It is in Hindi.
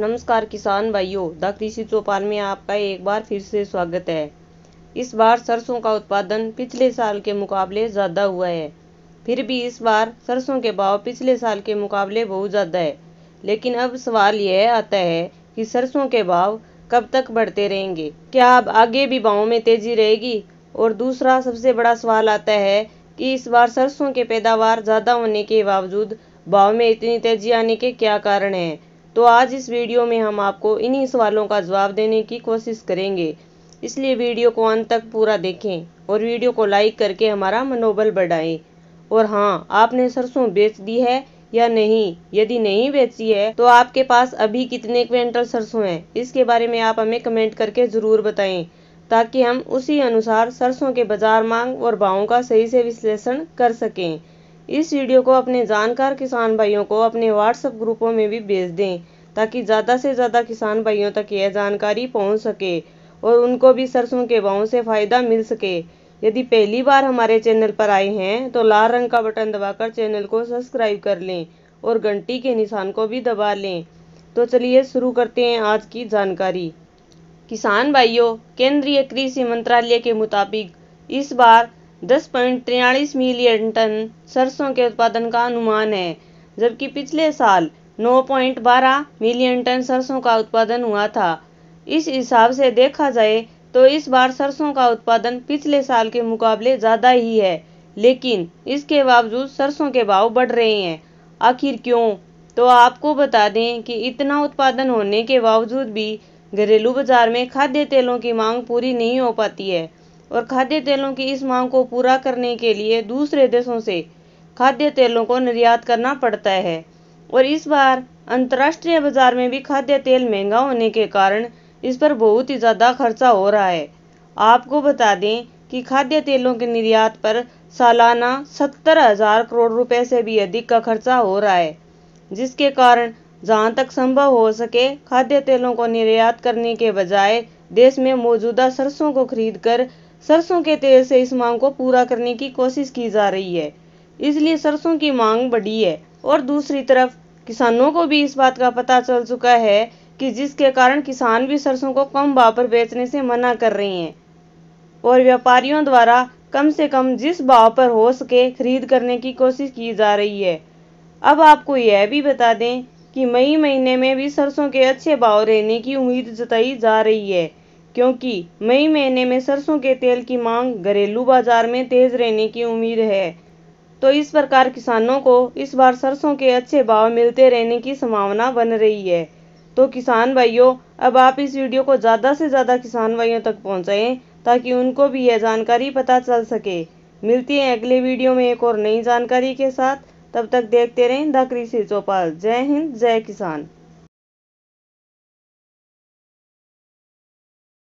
नमस्कार किसान भाइयों द कृषि चौपाल में आपका एक बार फिर से स्वागत है इस बार सरसों का उत्पादन पिछले साल के मुकाबले ज़्यादा हुआ है फिर भी इस बार सरसों के भाव पिछले साल के मुकाबले बहुत ज़्यादा है लेकिन अब सवाल यह आता है कि सरसों के भाव कब तक बढ़ते रहेंगे क्या अब आगे भी भावों में तेज़ी रहेगी और दूसरा सबसे बड़ा सवाल आता है कि इस बार सरसों के पैदावार ज़्यादा होने के बावजूद भाव में इतनी तेज़ी आने के क्या कारण हैं तो आज इस वीडियो में हम आपको इन्हीं सवालों का जवाब देने की कोशिश करेंगे इसलिए वीडियो को अंत तक पूरा देखें और वीडियो को लाइक करके हमारा मनोबल बढ़ाएं और हाँ आपने सरसों बेच दी है या नहीं यदि नहीं बेची है तो आपके पास अभी कितने क्विंटल सरसों हैं इसके बारे में आप हमें कमेंट करके ज़रूर बताएं ताकि हम उसी अनुसार सरसों के बाज़ार मांग और भावों का सही से विश्लेषण कर सकें इस वीडियो को अपने जानकार किसान भाइयों को अपने व्हाट्सएप ग्रुपों में भी भेज दें ताकि ज़्यादा से ज़्यादा किसान भाइयों तक यह जानकारी पहुँच सके और उनको भी सरसों के भावों से फ़ायदा मिल सके यदि पहली बार हमारे चैनल पर आए हैं तो लाल रंग का बटन दबाकर चैनल को सब्सक्राइब कर लें और घंटी के निशान को भी दबा लें तो चलिए शुरू करते हैं आज की जानकारी किसान भाइयों केंद्रीय कृषि मंत्रालय के मुताबिक इस बार दस पॉइंट तिरालीस मिलियन टन सरसों के उत्पादन का अनुमान है जबकि पिछले साल नौ पॉइंट बारह मिलियन टन सरसों का उत्पादन हुआ था इस हिसाब से देखा जाए तो इस बार सरसों का उत्पादन पिछले साल के मुकाबले ज़्यादा ही है लेकिन इसके बावजूद सरसों के भाव बढ़ रहे हैं आखिर क्यों तो आपको बता दें कि इतना उत्पादन होने के बावजूद भी घरेलू बाजार में खाद्य तेलों की मांग पूरी नहीं हो पाती है और खाद्य तेलों की इस मांग को पूरा करने के लिए दूसरे देशों से खाद्य तेलों को निर्यात करना पड़ता है और इस बार अंतर्राष्ट्रीय बाजार में भी खाद्य तेल महंगा होने के कारण इस पर बहुत ही ज़्यादा खर्चा हो रहा है आपको बता दें कि खाद्य तेलों के निर्यात पर सालाना सत्तर हजार करोड़ रुपए से भी अधिक का खर्चा हो रहा है जिसके कारण जहां तक संभव हो सके खाद्य तेलों को निर्यात करने के बजाय देश में मौजूदा सरसों को खरीदकर सरसों के तेल से इस मांग को पूरा करने की कोशिश की जा रही है इसलिए सरसों की मांग बढ़ी है और दूसरी तरफ किसानों को भी इस बात का पता चल चुका है कि जिसके कारण किसान भी सरसों को कम भाव पर बेचने से मना कर रहे हैं और व्यापारियों द्वारा कम से कम जिस भाव पर हो सके खरीद करने की कोशिश की जा रही है अब आपको यह भी बता दें कि मई महीने में भी सरसों के अच्छे भाव रहने की उम्मीद जताई जा रही है क्योंकि मई महीने में सरसों के तेल की मांग घरेलू बाजार में तेज रहने की उम्मीद है तो इस प्रकार किसानों को इस बार सरसों के अच्छे भाव मिलते रहने की संभावना बन रही है तो किसान भाइयों अब आप इस वीडियो को ज़्यादा से ज़्यादा किसान भाइयों तक पहुँचाएँ ताकि उनको भी यह जानकारी पता चल सके मिलती है अगले वीडियो में एक और नई जानकारी के साथ तब तक देखते रहें द कृषि चौपाल जय हिंद जय किसान